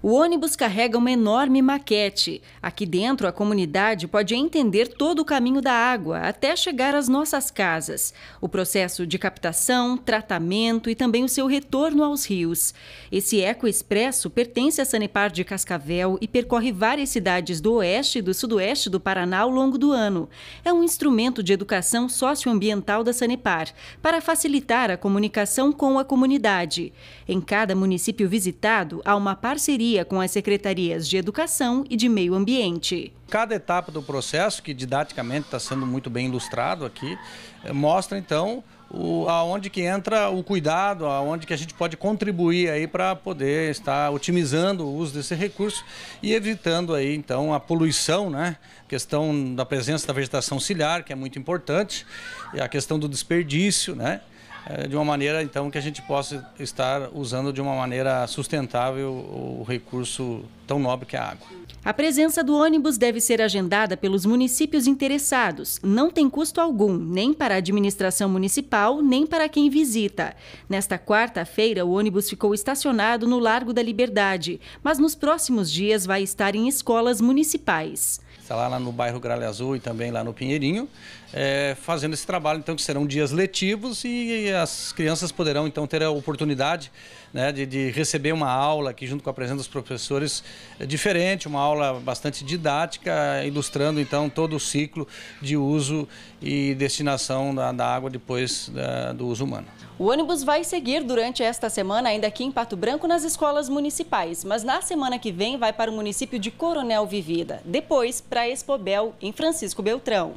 O ônibus carrega uma enorme maquete. Aqui dentro, a comunidade pode entender todo o caminho da água até chegar às nossas casas, o processo de captação, tratamento e também o seu retorno aos rios. Esse Eco Expresso pertence à Sanepar de Cascavel e percorre várias cidades do oeste e do sudoeste do Paraná ao longo do ano. É um instrumento de educação socioambiental da Sanepar para facilitar a comunicação com a comunidade. Em cada município visitado, há uma parceria parceria com as secretarias de Educação e de Meio Ambiente. Cada etapa do processo, que didaticamente está sendo muito bem ilustrado aqui, eh, mostra então o, aonde que entra o cuidado, aonde que a gente pode contribuir aí para poder estar otimizando o uso desse recurso e evitando aí então a poluição, né? A questão da presença da vegetação ciliar, que é muito importante, e a questão do desperdício, né? É, de uma maneira então que a gente possa estar usando de uma maneira sustentável o recurso tão nobre que é a água. A presença do ônibus deve ser agendada pelos municípios interessados. Não tem custo algum, nem para a administração municipal, nem para quem visita. Nesta quarta-feira, o ônibus ficou estacionado no Largo da Liberdade, mas nos próximos dias vai estar em escolas municipais está lá no bairro Gralha Azul e também lá no Pinheirinho, é, fazendo esse trabalho, então, que serão dias letivos e as crianças poderão então ter a oportunidade né, de, de, receber uma aula aqui junto com a presença dos professores é diferente, uma aula bastante didática, ilustrando então todo o ciclo de uso e destinação da, da água depois da, do uso humano. O ônibus vai seguir durante esta semana ainda aqui em Pato Branco nas escolas municipais, mas na semana que vem vai para o município de Coronel Vivida, depois para Expobel, em Francisco Beltrão.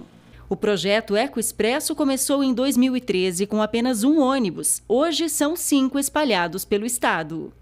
O projeto Eco Expresso começou em 2013 com apenas um ônibus. Hoje são cinco espalhados pelo estado.